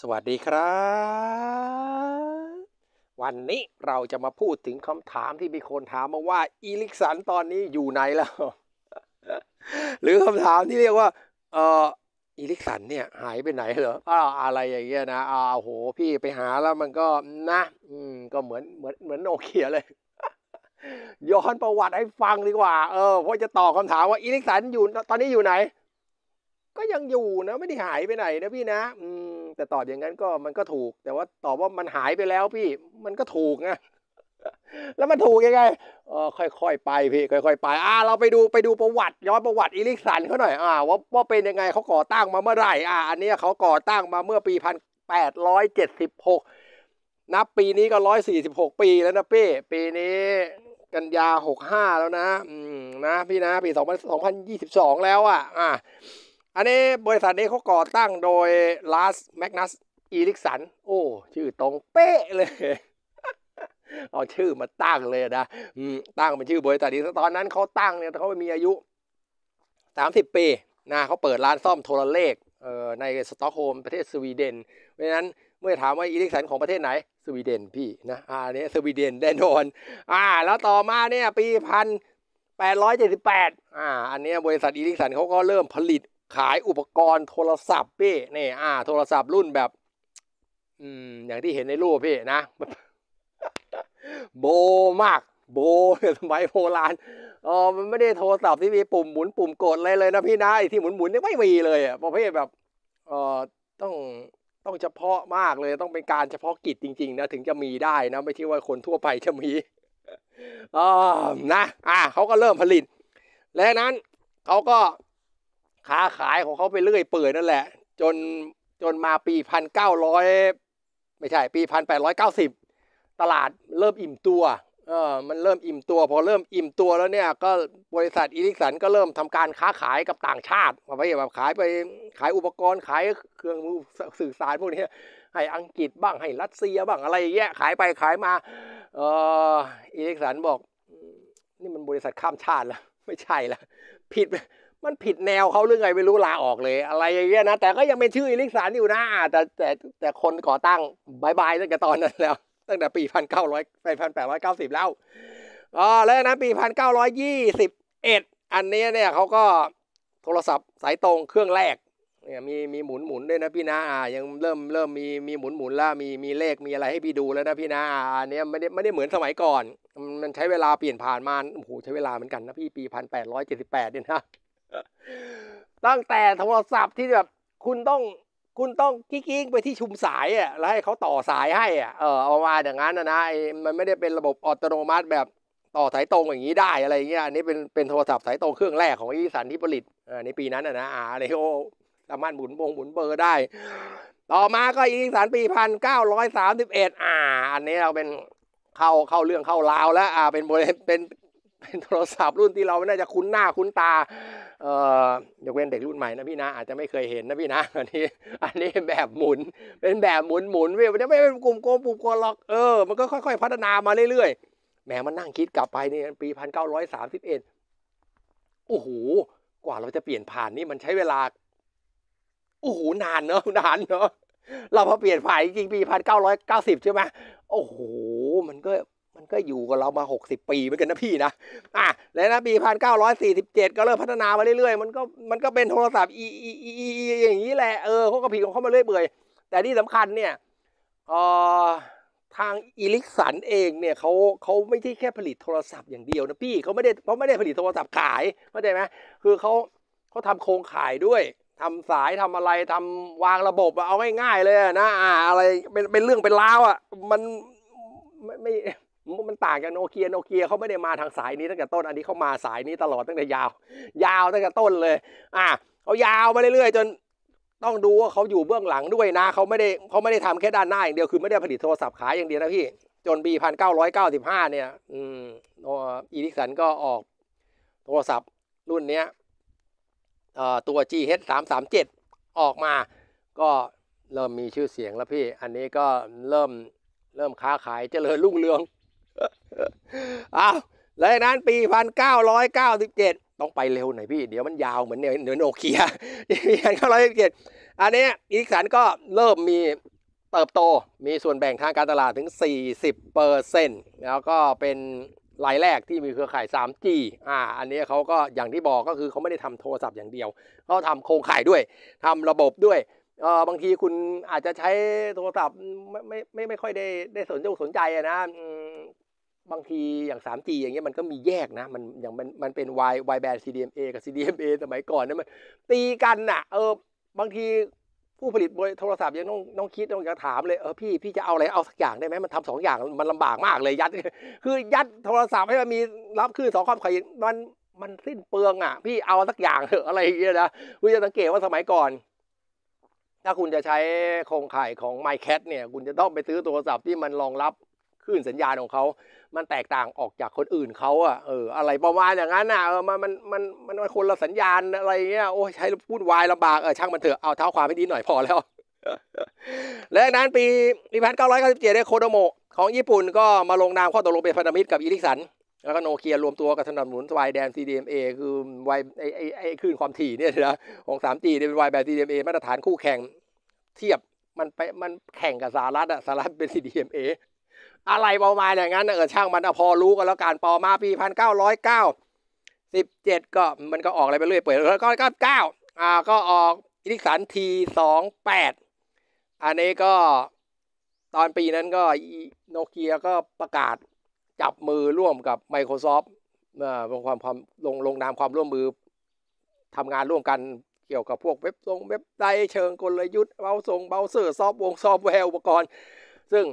สวัสดีครับ วันนี้เราจะมาพูดถึงคำถามที่มีคนถามมาว่าอีลิกสันตอนนี้อยู่ไหนแล้ว หรือคำถามที่เรียกว่า เอออีลิกสันเนี่ยหายไปไหนเหรออ้วอะไรอย่างเงี้ยนะอ้าโห พี่ไปหาแล้วมันก็นะอืมก็เหมือนเหมือนเหมือนโอเคเลย ย้อนประวัติให้ฟังดีกว่า เออเพราะจะตอบคำถามว่าอีลิกสันอยู่ตอนนี้อยู่ไหน ก็ยังอยู่นะ ไม่ได้หายไปไหนนะพี่นะอืมแต่ตอบอย่างนั้นก็มันก็ถูก แต่ว่าตอบว่ามันหายไปแล้วพี่มันก็ถูกนะแล้วมันถูกยังไงเออค่อยๆไปพี่ ค่อยๆไป อ่า เราไปดูไปดูประวัติย้อนประวัติอิลิกสันเขาหน่อยอ่าว่าว่าเป็นยังไงเขาก่อตั้งมาเมื่อไหร่ อ่าอันนี้เขาก่อตั้งมาเมื่อปีพันแปดร้อยเจ็ดสิบหกนับปีนี้ก็ร้อยสี่สิบหกปีแล้วนะเป้ปีนี้กันยาหกห้าแล้วนะ อืมนะ พี่นะ ปีสองพันสองพันยี่สิบสองแล้ว อ่ะ อ่าอันนี้บริษัทนี้เขาก่อตั้งโดยลาสแมกนัสอีลิกสันโอ้ ชื่อตรงเป๊ะเลยเอาชื่อมาตั้งเลยนะตั้งเป็นชื่อบริษัทนี้ตอนนั้นเขาตั้งเนี่ยเขามีอายุ 30 ปีนะเขาเปิดร้านซ่อมโทรเลขในสต็อกโฮล์มประเทศสวีเดนเพราะฉะนั้นเมื่อถามว่าอีลิกสันของประเทศไหน สวีเดนพี่นะอ่าเนี่ยสวีเดนแน่นอน อ่าแล้วต่อมาเนี่ยปีพันแปดร้อยเจ็ดสิบแปดอ่าอันนี้บริษัทอีลิกสันเขาก็เริ่มผลิตขายอุปกรณ์โทรศัพท์พี่นี่อ่า โทรศัพท์รุ่นแบบอืมอย่างที่เห็นในรูปพี่นะโบมาก โบเนี่ยสมัยโบราณอ๋อมันไม่ได้โทรศัพท์ที่มีปุ่มหมุนปุ่มกดอะไรเลย นะ พี่นะที่หมุนหมุนนี่ไม่มีเลยอ่ะประเภทแบบเอ่อต้องต้องเฉพาะมากเลย ต้องเป็นการเฉพาะกิจจริง ๆ นะถึงจะมีได้นะไม่ใช่ว่าคนทั่วไปจะมีอ๋อนะอ่าเขาก็เริ่มผลิต และนั้นเขาก็ค้าขายของเขาไปเรื่อยเปื่อยนั่นแหละจนจนมาปีพันเก้าร้อยไม่ใช่ปีพันแปดร้อยเก้าสิบตลาดเริ่มอิ่มตัวเออมันเริ่มอิ่มตัว พอเริ่มอิ่มตัวแล้วเนี่ยก็บริษัทอีลิกสันก็เริ่มทำการค้าขายกับต่างชาติมาไปแบบขายไปขายอุปกรณ์ขายเครื่องมือสื่อสารพวกนี้ให้อังกฤษบ้างให้รัสเซียบ้างอะไรแยะขายไปขายมาเอออีลิกสันบอกนี่มันบริษัทข้ามชาติแล้วไม่ใช่ละผิดมันผิดแนวเขาหรือไงไม่รู้ลาออกเลยอะไรอย่างเงี้ยนะแต่ก็ยังเป็นชื่ออิลิกสานอยู่นะแต่แต่แต่คนก่อตั้งบายบายตั้งแต่ตอนนั้นแล้วตั้งแต่ปีพันเก้าร้อยไปพันแปดร้อยเก้าสิบแล้วอ๋อแล้วนะปีพันเก้าร้อยยี่สิบเอ็ดอันนี้เนี่ยเขาก็โทรศัพท์สายตรงเครื่องแรกเนี่ยมีมีหมุนหมุนด้วยนะพี่นะอ่ายังเริ่มเริ่มมีมีหมุนหมุนแล้วมีมีเลขมีอะไรให้พี่ดูแล้วนะพี่นะอันนี้ไม่ได้ไม่ได้เหมือนสมัยก่อน มันใช้เวลาเปลี่ยนผ่านมาโอ้โหใช้เวลาเหมือนกันนะ พี่ปีพันแปดร้อยเจ็ดสิบแปดเนี่ยนะตั้งแต่โทรศัพท์ที่แบบคุณต้องคุณต้องกิ๊กไปที่ชุมสายอ่ะแล้วให้เขาต่อสายให้อ่ะเออเอามาอย่างนั้นนะนะมันไม่ได้เป็นระบบอัตโนมัติแบบต่อสายตรง อย่างนี้ได้อะไรเงี้ยอันนี้เป็นเป็นโทรศัพท์สายตรงเครื่องแรกของอีสันที่ผลิตอ่ในปีนั้นนะอาเรโอสามารถหมุนวงหมุนเบอร์ได้ ต่อมาก็อีสันปีพันเก้าร้อยสามสิบเอ็ดอ่าอันนี้เราเป็นเข้าเข้าเรื่องเข้าราวแล้วอ่าเป็นเป็นเป็นโทรศัพท์รุ่นที่เราไม่น่าจะคุ้นหน้าคุ้นตาเอ่อยกเว้นเด็กรุ่นใหม่นะพี่นะอาจจะไม่เคยเห็น นะพี่นะอันนี้ อันนี้แบบหมุน เป็นแบบหมุนหมุนไม่ไม่เป็นกลุ่มโกปุ่มโกล็อกเออมันก็ค่อยๆพัฒนามาเรื่อยๆแหมมันนั่งคิดกลับไปนี่ ปีพันเก้าร้อยสามสิบเอ็ดโอ้โหกว่าเราจะเปลี่ยนผ่านนี่มันใช้เวลา โอ้โหนานเนอะ นานเนอะเราพอเปลี่ยนผ่านจริงปีพันเก้าร้อยเก้าสิบใช่ไหมโอ้โหมันก็มันก็อยู่กับเรามา 60 ปีเหมือนกันนะพี่นะ อ่ะ แล้วนะปีพันเก้าร้อยสี่สิบเจ็ดก็เริ่มพัฒนามาเรื่อยๆ มันก็ มันก็เป็นโทรศัพท์อีอีอีอีอย่างนี้แหละ เออเขาก็ผีของเขามาเรื่อยเบื่อยแต่ที่สำคัญเนี่ยเอ่อทางอีลิกสันเองเนี่ยเขาเขาไม่ใช่แค่ผลิตโทรศัพท์อย่างเดียวนะพี่เขาไม่ได้เขาไม่ได้ผลิตโทรศัพท์ขายเข้าใจไหมคือเขาเขาทำโครงขายด้วย ทำสายทำอะไร ทำวางระบบเอาง่ายๆเลยนะ อ่า อะไร เป็นเป็นเรื่องเป็นราวอ่ะ มัน ไม่ไม่มันต่างกันโนเกียโนเกีย เขาไม่ได้มาทางสายนี้ตั้งแต่ต้นอันนี้เขามาสายนี้ตลอดตั้งแต่ยาว ยาวตั้งแต่ต้นเลย อ่ะเขายาวมาเรื่อยๆ จนต้องดูว่าเขาอยู่เบื้องหลังด้วยนะเขาไม่ได้เขาไม่ได้ทำแค่ด้านหน้าอย่างเดียวคือไม่ได้ผลิตโทรศัพท์ขายอย่างเดียวนะพี่จนปีพันเก้าร้อยเก้าสิบห้าเนี่ยอืมอีลิสันก็ออกโทรศัพท์รุ่นเนี้ยตัว GH จ็ดออกมา ก็เริ่มมีชื่อเสียงแล้วพี่ อันนี้ก็เริ่มเริ่มค้าขายเจริญรุ่งเรืองอาแล้วจากนั้นปีพันเก้าร้อยเก้าสิบเจ็ดต้องไปเร็วหน่อยพี่ เดี๋ยวมันยาวเหมือนเหมือนโอเคียปีพันเก้าร้อยสิบเจ็ดอันนี้อีกสันก็เริ่มมีเติบโตมีส่วนแบ่งทางการตลาดถึง 40%แล้วก็เป็นรายแรกที่มีเครือข่าย 3G อ่าอันนี้เขาก็อย่างที่บอกก็คือเขาไม่ได้ทำโทรศัพท์อย่างเดียวเขาทำโครงข่ายด้วย ทำระบบด้วยเออบางทีคุณอาจจะใช้โทรศัพท์ไม่ไม่ไม่ค่อยได้ได้สนใจสนใจนะบางทีอย่าง 3G อย่างเงี้ยมันก็มีแยกนะ มันอย่างมันมันเป็น Y Y band CDMA กับ CDMA สมัยก่อนนะมันตีกันน่ะเออบางทีผู้ผลิตโทรศัพท์ยังต้องต้องคิดต้องากถามเลยเออพี่พี่จะเอาอะไรเอาสักอย่างได้ไหมมันทำสองอย่างมันลำบากมากเลยยัด คือ ยัดโทรศัพท์ให้มันมีรับคือสองความขยันมันมันสิ้นเปลือง อ่ะ พี่เอาสักอย่างเถอะอะไรอย่างเงี้ยนะคุณจะสังเกตว่าสมัยก่อน ถ้าคุณจะใช้โครงข่ายของ m y c a t เนี่ยคุณจะต้องไปซื้อโทรศัพท์ที่มันรองรับคลื่นสัญญาณของเขา มันแตกต่างออกจากคนอื่นเขาอะเออ อะไรประมาณอย่างนั้นอะเออ มัน มัน มันมันคนละสัญญาณอะไรเงี้ย โอ้ใช้พูดวายลำบาก เออช่างมันเถอะ เอาเท้าความให้ดีหน่อยพอแล้ว และนั้นปี1997ได้โคโดโมะของญี่ปุ่นก็มาลงนามข้อตกลงเป็นพันธมิตรกับอีลิกสัน แล้วก็โนเกียรวมตัวกับสนับสนุนวายแดน CDMA คือวายไอไอไอคลื่นความถี่เนี่ยนะของ 3G เนี่ยเป็นวายแบบ CDMA มาตรฐานคู่แข่ง เทียบมันไปมันแข่งกับสหรัฐอะสหรัฐเป็น CDMA อะไรประมาณอย่างนั้นเออช่างมันพอรู้กันแล้วการปอมาปีพันเก้าร้อยเก้าสิบเจ็ดก็มันก็ออกอะไรไปเรื่อยเปิดแล้วก็เก้าเก้าอ่าก็ออกอิทิสันทีสองแปดอันนี้ก็ตอนปีนั้นก็โนเกียก็ประกาศจับมือร่วมกับ Microsoft เอ่อลงความความลงลงนามความร่วมมือทำงานร่วมกันเกี่ยวกับพวกเว็บทรงเว็บไซต์เชิงกลยุทธ์เบาทรงเบาเซอร์ซอฟต์วงซอฟต์แวร์อุปกรณ์ซึ่ง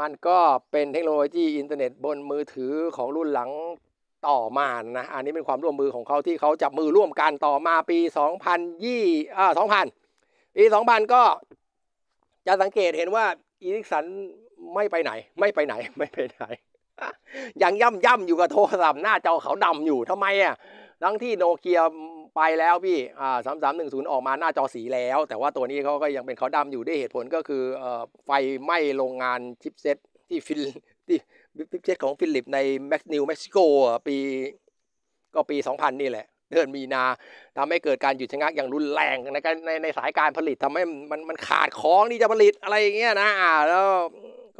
มันก็เป็นเทคโนโลยี อินเทอร์เน็ตบนมือถือของรุ่นหลังต่อมานะ อันนี้เป็นความร่วมมือของเขาที่เขาจับมือร่วมกันต่อมาปี 2020อ่า2000 ปี 2000 ก็จะสังเกตเห็นว่าอีริกสันไม่ไปไหน ไม่ไปไหนไม่ไปไหนยังย่ำย่ำอยู่กับโทรศัพท์หน้าจอเขาดำอยู่ทำไมอ่ะทั้งที่โนเกียไปแล้วพี่อ่าสามสามหนึ่งศูนย์ออกมาหน้าจอสีแล้ว แต่ว่าตัวนี้เขาก็ยังเป็นขาวดาอยู่ด้วยเหตุผลก็คือเอ่อไฟไหม้โรงงานชิปเซ็ตที่ฟิลที่ชิปเซ็ตของฟิลิปในแม็กนิวเม็กซิโกปีก็ปี 2000 นี่แหละ เดือนมีนา ทำให้เกิดการหยุดชะงักอย่างรุนแรงในในในสายการผลิตทำให้มันมันขาดของที่จะผลิตอะไรอย่างเงี้ยนะแล้ว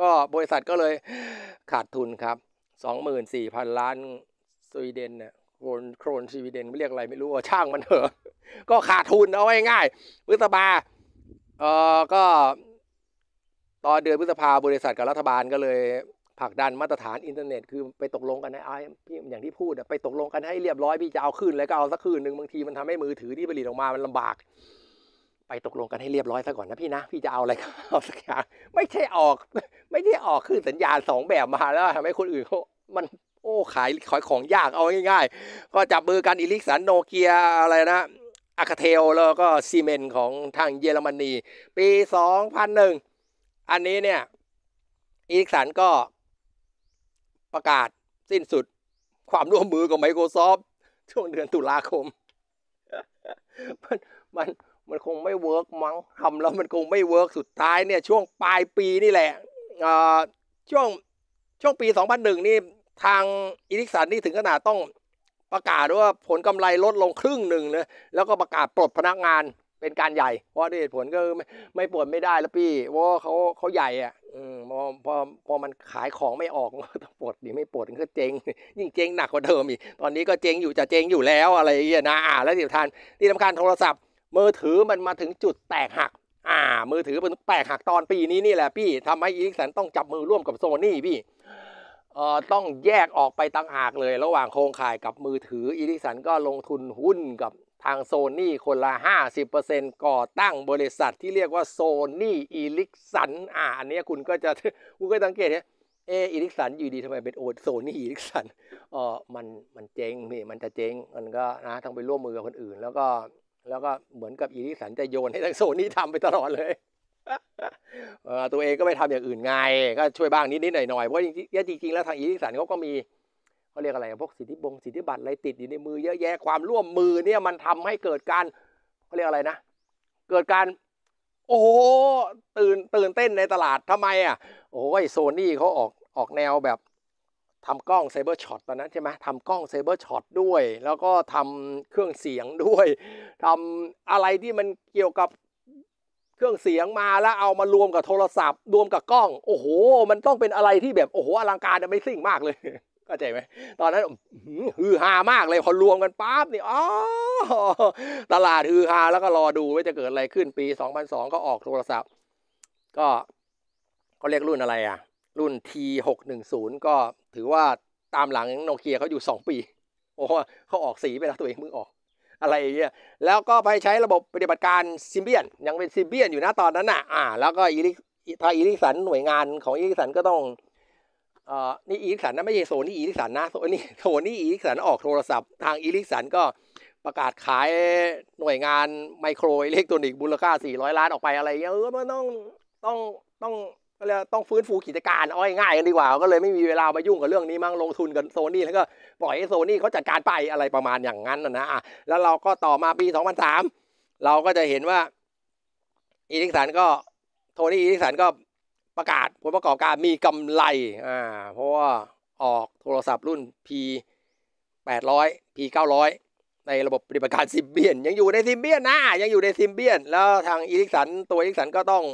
ก็บริษัทก็เลยขาดทุนครับ 24,000 ล้านสวีเดนเนี่ยโคนโครนีวีเดนไม่เรียกอะไรไม่รู้ช่างมันเถอะก็ขาดทุนเอาง่ายพฤษภาเอ่อก็ตอนเดือนพฤษภาบริษัทกับรัฐบาลก็เลยผลักดันมาตรฐานอินเทอร์เน็ตคือไปตกลงกันใะไอ้พี่อย่างที่พูดไปตกลงกันให้เรียบร้อย พี่จะเอาขึ้น แล้วก็เอาสักคืนหนึ่งบางทีมันทำให้มือถือที่ผลิตออกมา มันลำบาก ไปตกลงกันให้เรียบร้อยซะก่อนนะพี่นะพี่จะเอาอะไรก็เอาสักอย่างไม่ใช่ออก ไม่ได้ออกขึ้นสัญญาณสองแบบมาแล้วทำให้คนอื่นเขามันโอ้ขายขายของยากเอาง่ายๆ ก็จับมือกันอิลิกสันโนเกียอะไรนะอาคาเทลแล้วก็ซีเมนของทางเยอรมนีปี 2001 อันนี้เนี่ย อิลิกสันก็ประกาศสิ้นสุดความร่วมมือกับ Microsoft ช่วงเดือนตุลาคม มันมันมันคงไม่เวิร์กมั้งทำแล้วมันคงไม่เวิร์กสุดท้ายเนี่ยช่วงปลายปีนี่แหละช่วงช่วงปี 2001นี่ทางอีริกสันนี่ถึงขนาดต้องประกาศว่าผลกำไรลดลงครึ่งหนึ่งนะแล้วก็ประกาศปลดพนักงานเป็นการใหญ่ เพราะดเหตุผลก็ไม่ไม่ปวดไม่ได้แล้วพี่ว่าเขาเขาใหญ่อ่ะพอพอพอมันขายของไม่ออกต้องปลดดิไม่ปลดก็เจ๊งยิ่งเจ๊งหนักกว่าเดิมอีก ตอนนี้ก็เจ๊งอยู่จะเจ๊งอยู่แล้วอะไรอย่างเงี้ยนะอ่าแล้วที่สำคัญที่สำคัญโทรศัพท์มือถือมันมาถึงจุดแตกหักอ่า มือถือมันแตกหักตอนปีนี้นี่แหละพี่ทำให้อีลิกสันต้องจับมือร่วมกับโซนี่พี่ต้องแยกออกไปต่างหากเลยระหว่างโครงข่ายกับมือถืออีริสันก็ลงทุนหุ้นกับทางโซนี่คนละ 50%ก่อตั้งบริษัทที่เรียกว่าโซนี่อีลิสันอ่าอันนี้คุณก็จะคุณก็สังเกตเนี่ยเออีลิสันอยู่ดีทำไมเป็นโอโซนี่อีลิสันเออมันมันเจ๊งนี่มันจะเจ๊งมันก็นะต้องไปร่วมมือกับคนอื่น แล้วก็แล้วก็เหมือนกับอีลิสันจะโยนให้ทางโซนี่ทำไปตลอดเลยตัวเองก็ไปทำอย่างอื่นไง ก็ช่วยบ้างนิดๆหน่อยๆ เพราะจริงๆแล้วทางอีริสันเขาก็มีเขาเรียกอะไรพวกสิทธิบงสิทธิบัตรอะไรติดอยู่ในมือเยอะแยะความร่วมมือเนี่ยมันทำให้เกิดการเขาเรียกอะไรนะ เกิดการ โอ้ตื่นตื่นเต้นในตลาดทำไมอ่ะโอ้ยโซนี่เขาออกออกแนวแบบ ทำกล้องไซเบอร์ช็อตตอนนั้นใช่ไหมทำกล้องไซเบอร์ช็อตด้วย แล้วก็ทำเครื่องเสียงด้วย ทำอะไรที่มันเกี่ยวกับเครื่องเสียงมาแล้วเอามารวมกับโทรศัพท์ รวมกับกล้อง โอ้โห มันต้องเป็นอะไรที่แบบ โอ้โห อลังการไม่สิ่งมากเลยเข้าใจไหม ตอนนั้นฮือฮามากเลยพอรวมกันปั๊บนี่อ๋อตลาดฮือฮาแล้วก็รอดูว่าจะเกิดอะไรขึ้นปี 2002ก็ออกโทรศัพท์ ก็เขาเรียกรุ่นอะไรอ่ะ รุ่น T610 ก็ถือว่าตามหลังโนเกียเขาอยู่2ปีโอ้เขาออกสีไปแล้วตัวเองมึงออกอะไรอย่างเงี้ย แล้วก็ไปใช้ระบบปฏิบัติการซิมเบียนยังเป็นซิมเบียนอยู่นะตอนนั้นน่ะอ่าแล้วก็อีริทางอีริสันหน่วยงานของอีริสันก็ต้องเอ่อนี่อีริสันนะไม่ใช่โซนี่อีริสันนะโซนี่โซนี่อีริสันออกโทรศัพท์ทางอีริสันก็ประกาศขายหน่วยงานไมโครอิเล็กทรอนิกส์มูลค่า 400 ล้านออกไปอะไรเงี้ยเออมันต้องต้องต้องก็เลยต้องฟื้นฟูกิจการอ้อยง่ายกันดีกว่า ก็เลยไม่มีเวลามายุ่งกับเรื่องนี้มั้งลงทุนกับโซนี่แล้วก็ปล่อยให้โซนี่เขาจัดการไปอะไรประมาณอย่างนั้นนะอ่ะแล้วเราก็ต่อมาปี 2003 เราก็จะเห็นว่าอีริกสันก็ โทนี่อีริกสันก็ประกาศผลประกอบการมีกำไรอ่าเพราะว่าออกโทรศัพท์รุ่น P 800 P 900ในระบบปฏิบัติการซิมเบียน ยังอยู่ในซิมเบียนนะยังอยู่ในซิมเบียน แล้วทางอีริกสันตัวอีริกสันก็ต้อง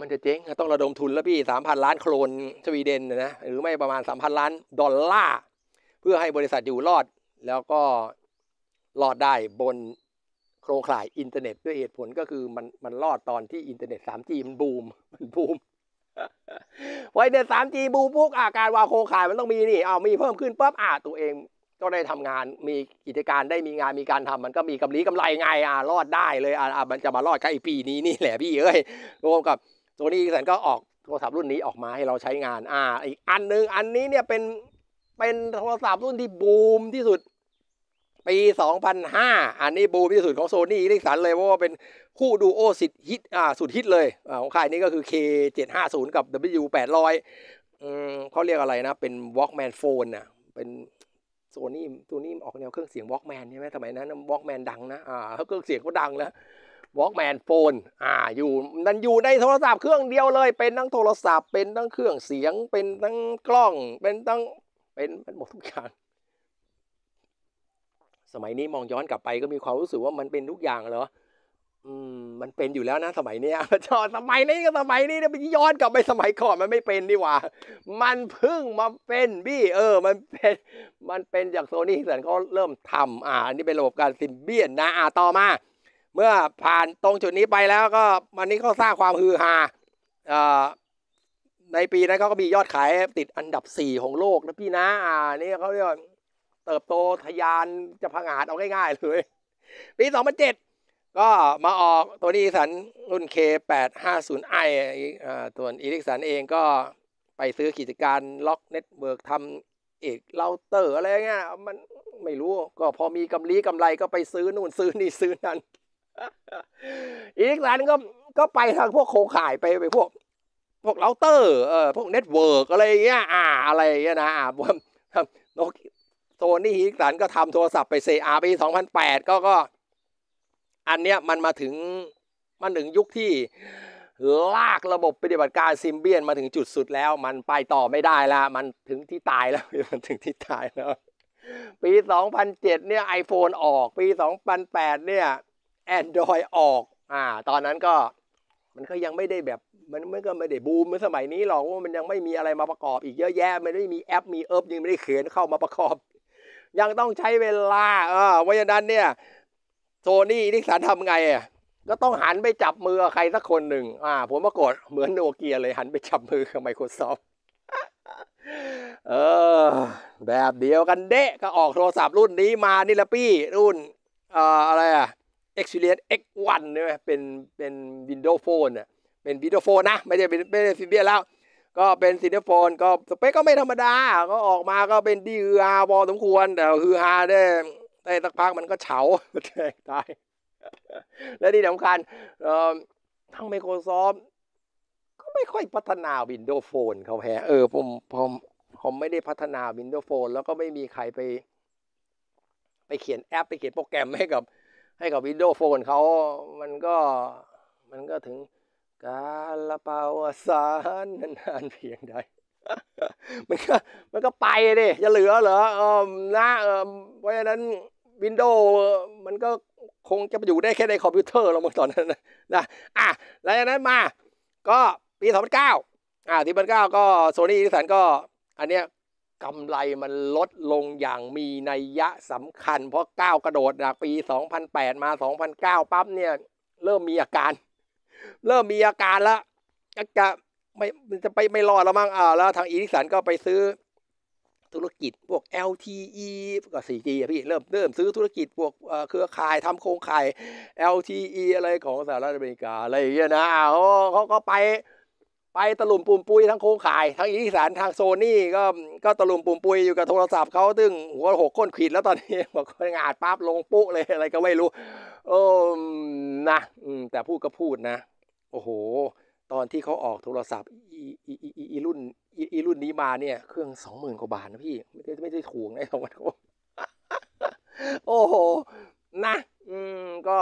มันจะเจ๊งต้องระดมทุนแล้วพี่สามพันล้านโครนสวีเดนนะหรือไม่ประมาณสามพันล้านดอลลาร์เพื่อให้บริษัทอยู่รอด แล้วก็รอดได้บนโครงข่ายอินเทอร์เน็ต ด้วยเหตุผลก็คือมันมันรอดตอนที่อินเทอร์เน็ต 3G มันบูม มันบูม ไว้เน็ต 3G บูมปุ๊บอาการวาโครงข่ายมันต้องมีนี่เอามีเพิ่มขึ้นปั๊บอ่ะตัวเองก็ได้ทำงานมีกิจการได้มีงานมีการทำมันก็มีกำไรกำไรไง อ่ะรอดได้เลยอ่ะมันจะมารอดกั้ปีนี้นี่แหละพี่เอ้ยรวมกับโซนี่แสนก็ออกโทรศัพท์รุ่นนี้ออกมาให้เราใช้งาน อ่าอีกอันนึงอันนี้เนี่ยเป็นเป็นโทรศัพท์รุ่นที่บูมที่สุด ปี 2005 อันนี้บูมที่สุดของโซนี่ลิสันเลยเพราะว่าเป็นคู่ดูโอสิทธิ์ฮิต อ่าสุดฮิตเลยอ่าของค่ายนี้ก็คือ K750 กับ W800 อืมเขาเรียกอะไรนะเป็น Walkman Phone นะเป็นโซนี่ตัวนี้ออกแนวเครื่องเสียงวอล์กแมนใช่ไหมสมัยนั้นวอล์กแมนดังนะอ่าเครื่องเสียงก็ดังแล้ววอล์กแมนโฟนอ่าอยู่มันอยู่ในโทรศัพท์เครื่องเดียวเลย เป็นทั้งโทรศัพท์เป็นทั้งเครื่องเสียงเป็นทั้งกล้องเป็นทั้งเป็นป็นหมดทุกอย่างสมัยนี้มองย้อนกลับไปก็มีความรู้สึกว่ามันเป็นทุกอย่างเหรออืมมันเป็นอยู่แล้วนะสมัยเนี้ยจอสมัยนี้ก็สมัยนี้เนี่ยไปย้อนกลับไปสมัยก่อนมันไม่เป็นดีกว่ามันพึ่งมาเป็นบี้เออ มันเป็น มันเป็นจากโซนี่สันเขาเริ่มทำ อ่าอันนี้เป็นระบบการซิมเบียนนะอ่าต่อมาเมื่อผ่านตรงจุดนี้ไปแล้ว ก็วันนี้เขาสร้างความฮือฮาอ่าในปีนั้นเขาก็มียอดขายติดอันดับ4ของโลกนะพี่นะอ่านี่เขาเรียกเติบโตทยานจะพังอาจเอาง่ายๆเลยปี 2007ก็มาออกตัวนี้สันรุ่น K850i ตัวนอีลิกสันเองก็ไปซื้อกิจการล็อกเน็ตเวิร์กทำเอกเลาเตอร์อะไรเงี้ยมันไม่รู้ก็พอมีกำลีกำไรก็ไปซื้อนู่นซื้อนี่ซื้อนั่นอีลิกสันก็ก็ไปทางพวกโคข่ายไปไปพวก พวกเราเตอร์เออพวกเน็ตเวิร์กอะไรเงี้ยอ่าอะไรเงี้ยนะอ่าบวโนโซนี่ลิกสันก็ทำโทรศัพท์ไปเซอาปี2008 ก็ก็อันเนี้ยมันมาถึงมันถึงยุคที่ลากระบบปฏิบัติการซิมเบียน มาถึงจุดสุดแล้ว มันไปต่อไม่ได้แล้ว มันถึงที่ตายแล้วมันถึงที่ตายแล้วปี 2007 เนี่ย iPhone ออกปี 2008 เนี่ย Android ออกอ่าตอนนั้นก็มันก็ยังไม่ได้แบบมันมันก็ไม่ได้บูมเหมือนสมัยนี้หรอกว่ามันยังไม่มีอะไรมาประกอบอีกเยอะแยะมันไม่มีแอปมีเอิบยังไม่ได้เขียนเข้ามาประกอบ ยังต้องใช้เวลาเออวัยานั้นเนี่ยโซนี่นิสันทำไงอ่ะก็ต้องหันไปจับมือใครสักคนหนึ่งอ่าผมปรากฏเหมือนโนเกียเลยหันไปจับมือกับไมโครซอฟท์ เออแบบเดียวกันเดะก็ออกโทรศัพท์รุ่นนี้ มานี่ละพี่รุ่นอ่าอะไรอ่ะ Experience X1 ใช่ไเป็นเป็น Windows Phone อ่ะ เป็น Windows Phone นะไม่ใช่เป็นไม่ใช่ซีเบียแล้ว ก็เป็นซีเนียโฟน ก็สเปคก็ไม่ธรรมดา ก็ออกมาก็เป็นดีฮือฮาพอสมควรแต่ฮือฮาได้ไอ้สักพักมันก็เฉาแตกตาย และที่สำคัญทางไมโครซอฟก็ไม่ค่อยพัฒนาวินโดว์โฟนเขาแฮเออผมผมผมไม่ได้พัฒนาวินโดว์โฟนแล้วก็ไม่มีใครไป ไปเขียนแอปไปเขียนโปรแกรมให้กับให้กับวินโดว์โฟนเขามันก็มันก็ถึงกาลเปาวสาร นานเพียงใดมันก็มันก็ไปดิจะเหลือเหรอเออนะเออเพราะฉะนั้นวินโดว์มันก็คงจะไปอยู่ได้แค่ในคอมพิวเตอร์เราเมื่อตอนนั้นนะอ่ะหลังจากนั้นมา ก็ปี 2009อ่าที่พ0นกก็โซนี่ดิสันก็ อันเนี้ยกำไรมันลดลงอย่างมีนัยยะสำคัญ เพราะก้าวกระโดดจากปี 2008 มา 2009 ปั๊บเนี่ย เริ่มมีอาการ เริ่มมีอาการแล้วจะไม่จะไปไม่รอดแล้วมั้งอ่า แล้วทางอีดิสันก็ไปซื้อธุรกิจ พวก LTE ก็ 4G พี่ เริ่ม เริ่มซื้อธุรกิจ พวกเครือข่ายทำโครง ข่าย LTE อะไรของสหรัฐอเมริกา อะไรอย่างเงี้ยนะเขาก็ ไป ไปตลุมปุ่มปุยทั้ง โครง ข่าย ทั้งอีสาน ทางโซนี่ ก็ ก็ตลุมปุ่มปุยอยู่กับโทรศัพท์เขาตึง หัวหกก้นขีด แล้วตอนนี้บอกงาดปั๊บ ลงปุ๊เลยอะไรก็ไม่รู้โอ้นะ แต่พูดก็พูดนะ โอ้โหตอนที่เขาออกโทรศัพท์อีรุ่นอีรุ่นนี้มาเนี่ยเครื่องสองหมื่นกว่าบาทนะพี่ ไม่ได้ไม่ได้ถูกนะสองพันกว่าโอ้โห นะ อืมก็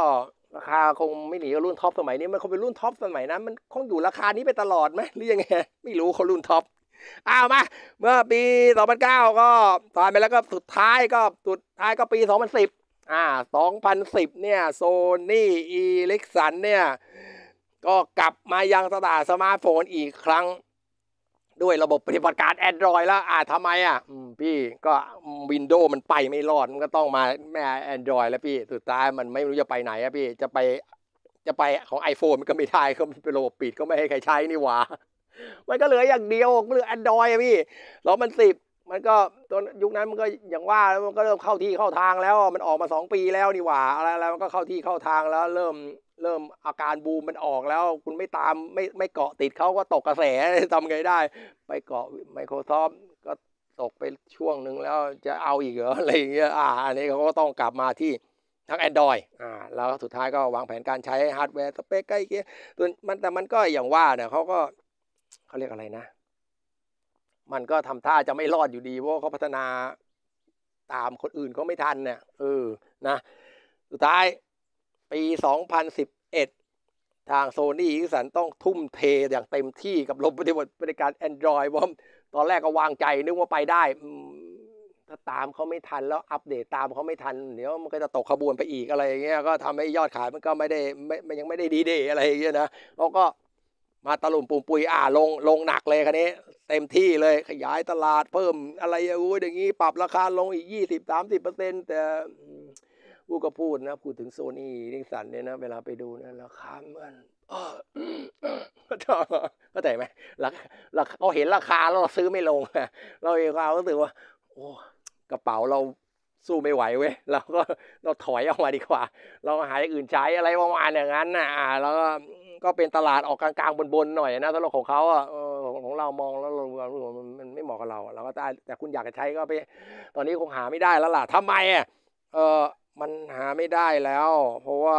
ราคาคงไม่หนีรุ่นท็อปสมัย นี้มันคงเป็นรุ่นท็อปสมัยนั้นมันคงอยู่ราคานี้ไปตลอดไหมหรือยังไง ไม่รู้เขารุ่นท็อป อ้าวมาเมื่อปี 2009 ก็ตานไปแล้วก็สุดท้ายก็ สุดท้ายก็ปี 2010 อ่า 2010 เนี่ยโซนี่อีเล็กซันเนี่ยก็กลับมายังตลาดสมาร์ทโฟนอีกครั้ง ด้วยระบบปฏิบัติการ Android แล้ว อ่าทำไมอ่ะพี่ก็ Windows มันไปไม่รอดมันก็ต้องมาแม่ Android แล้วพี่ สุดท้ายมันไม่รู้จะไปไหนอ่ะพี่จะไปจะไปของ iPhone มันก็ไม่ได้เขาเป็นระบบปิด ก็ไม่ให้ใครใช้นี่หว่ามันก็เหลืออย่างเดียวเหลือ Android อ่ะพี่แล้วมันสิบมันก็ตอนยุคนั้นมันก็อย่างว่าแล้วมันก็เริ่มเข้าที่เข้าทางแล้วมันออกมาสองปีแล้วนี่หว่าอะไรอะไรมันก็เข้าที่เข้าทางแล้วเริ่มเริ่มอาการบูมมันออกแล้ว คุณไม่ตามไม่ไม่เกาะติดเขาก็ตกกระแสทำไงได้ ไปเกาะ Microsoft ก็ตกไปช่วงหนึ่งแล้วจะเอาอีกเหรออะไรอย่างเงี้ยอ่าอันนี้เขาก็ต้องกลับมาที่ทั้ง Android อ่าแล้วสุดท้ายก็วางแผนการใช้ฮาร์ดแวร์สเปคใกล้เคียงตัวมันแต่มันก็อย่างว่าเนี่ยเขาก็เขาเรียกอะไรนะมันก็ทำท่าจะไม่รอดอยู่ดีเพราะเขาพัฒนาตามคนอื่นเขาไม่ทันเนี่ยเออนะ สุดท้ายปี 2011 ทางโซนี่อีสันต้องทุ่มเทอย่างเต็มที่กับระบบปฏิบัติบริการ Android ว่าตอนแรกก็วางใจนึกว่าไปได้ถ้าตามเขาไม่ทันแล้วอัปเดตตามเขาไม่ทัน เดี๋ยวมันก็จะตกขบวนไปอีกอะไรอย่างเงี้ยก็ทำให้ยอดขายมันก็ไม่ได้ไม่ยังไม่ได้ดีเดย์อะไรอย่างเงี้ยนะแล้วก็มาตลุมปุ่มปุยอ่าลงลงหนักเลยคันนี้ เต็มที่เลยขยายตลาด เพิ่มอะไรอุ้ยอย่างงี้ปรับราคาลงอีกยี่สสิบามสิบเปอร์เซ็นต์แต่กูก็พูดนะพูดถึงโซนี่นิสันเนี่ยนะ เวลาไปดูนะราคามันเข้าใจไหมราราเราเห็นราคาแล้วเราซื้อไม่ลงเราเองเราก็รู้สึกว่า โอ้ กระเป๋าเราสู้ไม่ไหวเว้ยเราก็เราถอยออกมาดีกว่า เราหาอย่างอื่นใช้อะไรประมาณอย่างนั้นนะแล้วก็ก็เป็นตลาดออกกลางๆบนๆหน่อยนะสำหรับของเขาอ่ะของเรามองแล้วเรารู้มันไม่เหมาะกับเราเราก็แต่แต่คุณอยากจะใช้ก็ไปตอนนี้คงหาไม่ได้แล้วล่ะทำไมอ่ะเออมันหาไม่ได้แล้ว เพราะว่า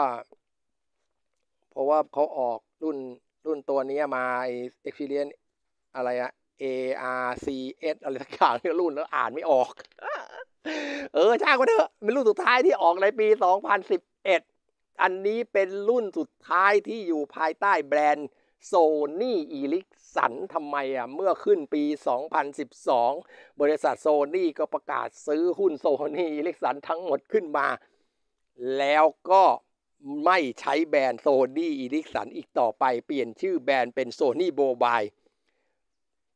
เพราะว่าเขาออกรุ่นรุ่นตัวนี้มาไอ Experience อะไรอะ ARCS อะไรสักอย่างนี่รุ่นแล้วอ่านไม่ออก เออ ช่างก็เถอะเป็นรุ่นสุดท้ายที่ออกในปี 2010อันนี้เป็นรุ่นสุดท้ายที่อยู่ภายใต้แบรนด์โซนี่อีลิกสันทำไมอ่ะ เมื่อขึ้นปี 2012 บริษัทโซนี่ก็ประกาศซื้อหุ้นโซนี่อีลิกสันทั้งหมดขึ้นมา แล้วก็ไม่ใช้แบรนด์โซนี่อีลิกสันอีกต่อไป เปลี่ยนชื่อแบรนด์เป็นโซนี่โบบาย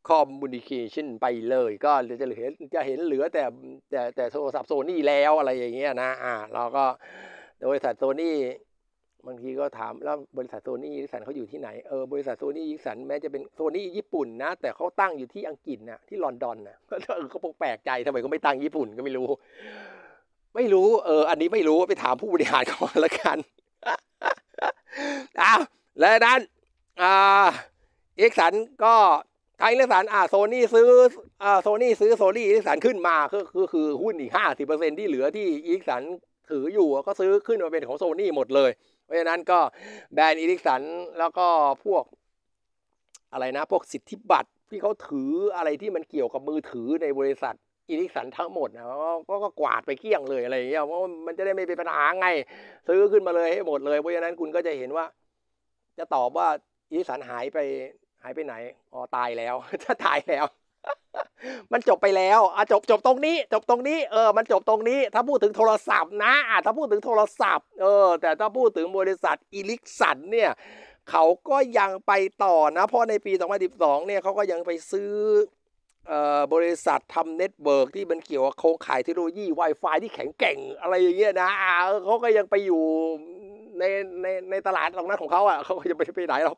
คอมมูนิเคชันไปเลยก็จะเห็นจะเห็นเหลือแต่แต่แต่โทรศัพท์โซนี่แล้วอะไรอย่างเงี้ยนะอ่าเราก็แต่บริษัทโซนี่บางทีก็ถามแล้วบริษัทโซนี่ยิสันเขาอยู่ที่ไหนเออบริษัทโซนี่ยิสันแม้จะเป็นโซนี่ญี่ปุ่นนะ แต่เขาตั้งอยู่ที่อังกฤษนะที่ลอนดอนนะก็เออเขาแปลกใจทำไมเขาไม่ตั้งญี่ปุ่นก็ไม่รู้ ไม่รู้ เอออันนี้ไม่รู้ไปถามผู้บริหารเขาละกันอ้าวและนั้นอ่าเอกสันก็ไทยเอกสันอ่าโซนี่ซื้ออ่าโซนี่ซื้อโซนี่เอกสันขึ้นมา ก็คือคือหุ้นอีกห้าสิบเปอร์เซ็นที่เหลือที่เอกสันถืออยู่ก็ซื้อขึ้นมาเป็นของโซนี่หมดเลย เพราะฉะนั้นก็แบรนด์อีริกสันแล้วก็พวกอะไรนะ พวกสิทธิบัตรที่เขาถืออะไรที่มันเกี่ยวกับมือถือในบริษัทอีริกสันทั้งหมดนะก็ก็กวาดไปเกี้ยงเลยอะไรอย่างเงี้ยเพราะมันจะได้ไม่เป็นปัญหาไง ซื้อขึ้นมาเลยให้หมดเลย เพราะฉะนั้นคุณก็จะเห็นว่า จะตอบว่าอีริกสันหายไป หายไปไหนอ๋อตายแล้วถ้าตายแล้วมันจบไปแล้วอ่ะจบจบตรงนี้จบตรงนี้ เออ มันจบตรงนี้ ถ้าพูดถึงโทรศัพท์นะอ่ะถ้าพูดถึงโทรศัพท์ เออ แต่ถ้าพูดถึงบริษัทอิลิกสันเนี่ย เขาก็ยังไปต่อนะ เพราะในปี2012เนี่ยเขาก็ยังไปซื้อบริษัททำเน็ตเวิร์กที่มันเกี่ยวกับโครงข่ายเทคโนโลยี Wi-Fi ที่แข็งแกร่งอะไรอย่างเงี้ยนะ เขาก็ยังไปอยู่ในในในตลาดตรงนั้นของเขาอ่ะเขาก็ยังไปไปไหนหรอก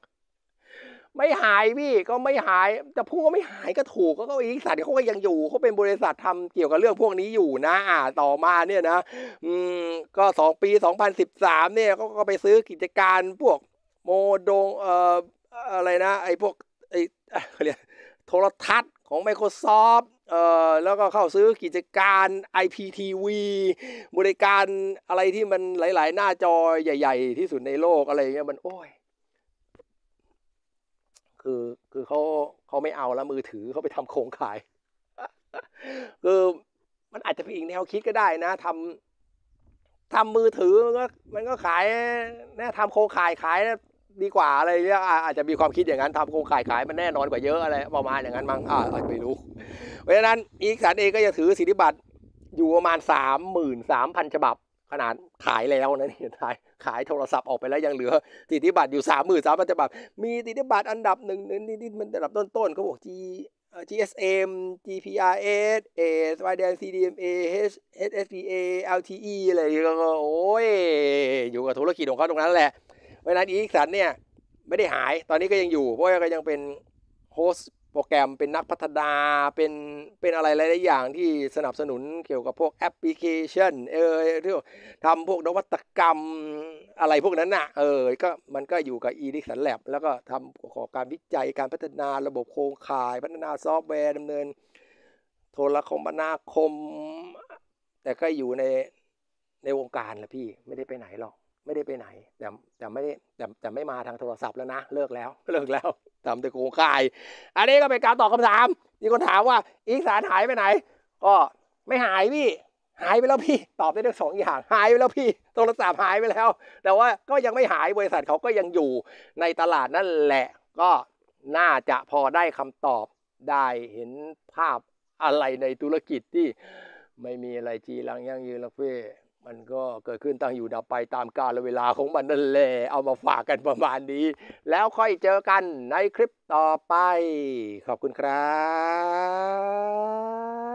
ไม่หายพี่ ก็ไม่หายจะพูดว่าไม่หายก็ถูกก็อีกสัตว์เขาก็ยังอยู่เขาเป็นบริษัททำเกี่ยวกับเรื่องพวกนี้อยู่นะอ่าต่อมาเนี่ยนะอืมก็สองปีสองพันสิบสามเนี่ยก็ไปซื้อกิจการพวกโมดงเอ่ออะไรนะไอ้พวกไอ้เรียกโทรทัศน์ของ Microsoft เอ่อแล้วก็เข้าซื้อกิจการ IPTV บริการอะไรที่มันหลายๆ หน้าจอใหญ่ ๆ ที่สุดในโลกอะไรเงี้ยมันโอ้ยคือคือเขาเขาไม่เอาแล้วมือถือเขาไปทำโครงขาย คือมันอาจจะเป็นอีกแนวคิดก็ได้นะ ทำ ทำมือถือมันก็มันก็ขายนะทำโครงขายขายดีกว่าอะไรเนี่ยอาจจะมีความคิดอย่างนั้นทำโครงขายขาย มันแน่นอนกว่าเยอะอะไรประมาณอย่างนั้นมั้งอ่าอาจจะไม่รู้ เพราะฉะนั้นอีกสารเองก็จะถือสิทธิบัตรอยู่ประมาณสามหมื่นสามพันฉบับ ขนาดขายแล้วนะนี่ทายขายโทรศัพท์ออกไปแล้วยังเหลือสิทธิบัตรอยู่สามหมื่นสามพันฉบับมีสิทธิบัตรอันดับหนึ่งนี่นี่มันอันดับต้นๆเขาบอก G GSM GPRS S Y D N CDMA H SPA LTE อะไรก็โอ้ยอยู่กับธุรกิจของเขาตรงนั้นแหละเวลาอีกสันเนี่ย ไม่ได้หายตอนนี้ก็ยังอยู่เพราะก็ยังเป็นโฮสโปรแกรมเป็นนักพัฒนาเป็นเป็นอะไรหลายๆอย่างที่สนับสนุนเกี่ยวกับพวกแอปพลิเคชันเออที่ทำพวกนวัตกรรมอะไรพวกนั้นน่ะเออก็มันก็อยู่กับอ e d i สันแลบแล้วก็ทำขอการวิจัยการพัฒนาระบบโครงข่าย พัฒนาซอฟต์แวร์ดำเนิน โทรคมนาคม แต่ก็อยู่ในในวงการละพี่ไม่ได้ไปไหนหรอกไม่มาทางโทรศัพท์แล้วนะเลิกแล้วเลิกแล้วทำแต่โครงข่าย อันนี้ก็เป็น การตอบคาถาม มีคนถามว่าอีกสารหายไปไหน ก็ไม่หายพี่หายไปแล้วพี่ ตอบได้ทั้งสองอย่าง หายไปแล้วพี่โทรศัพท์หายไปแล้ว แต่ว่าก็ยังไม่หายบริษัทเขาก็ยังอยู่ในตลาดนั่นแหละ ก็น่าจะพอได้คำตอบได้เห็นภาพอะไรในธุรกิจที่ไม่มีอะไรจีรังยั่งยืนล้วเพี่มันก็เกิดขึ้นตั้งอยู่ดับไปตามกาลเวลาของมันนั่นแหละเอามาฝากกันประมาณนี้ แล้วค่อยเจอกันในคลิปต่อไป ขอบคุณครับ